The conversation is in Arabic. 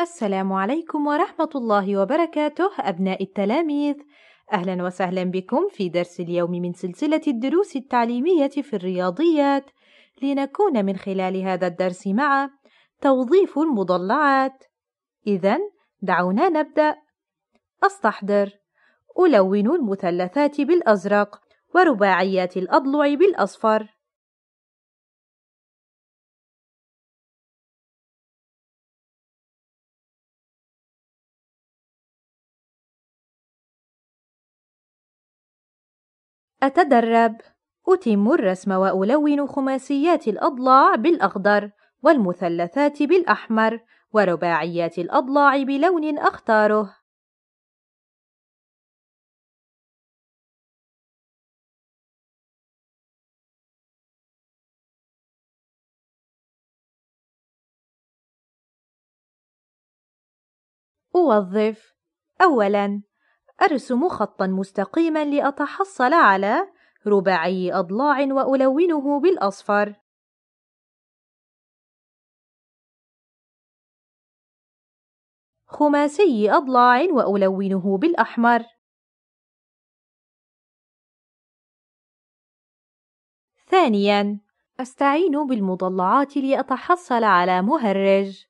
السلام عليكم ورحمة الله وبركاته أبناء التلاميذ أهلا وسهلا بكم في درس اليوم من سلسلة الدروس التعليمية في الرياضيات لنكون من خلال هذا الدرس مع توظيف المضلعات إذا دعونا نبدأ أستحضر ألون المثلثات بالأزرق ورباعيات الأضلع بالأصفر أتدرب أتم الرسم وألون خماسيات الأضلاع بالأخضر والمثلثات بالأحمر ورباعيات الأضلاع بلون أختاره أوظف أولاً أرسم خطا مستقيما لأتحصل على رباعي أضلاع وألونه بالأصفر خماسي أضلاع وألونه بالأحمر ثانياً أستعين بالمضلعات لأتحصل على مهرج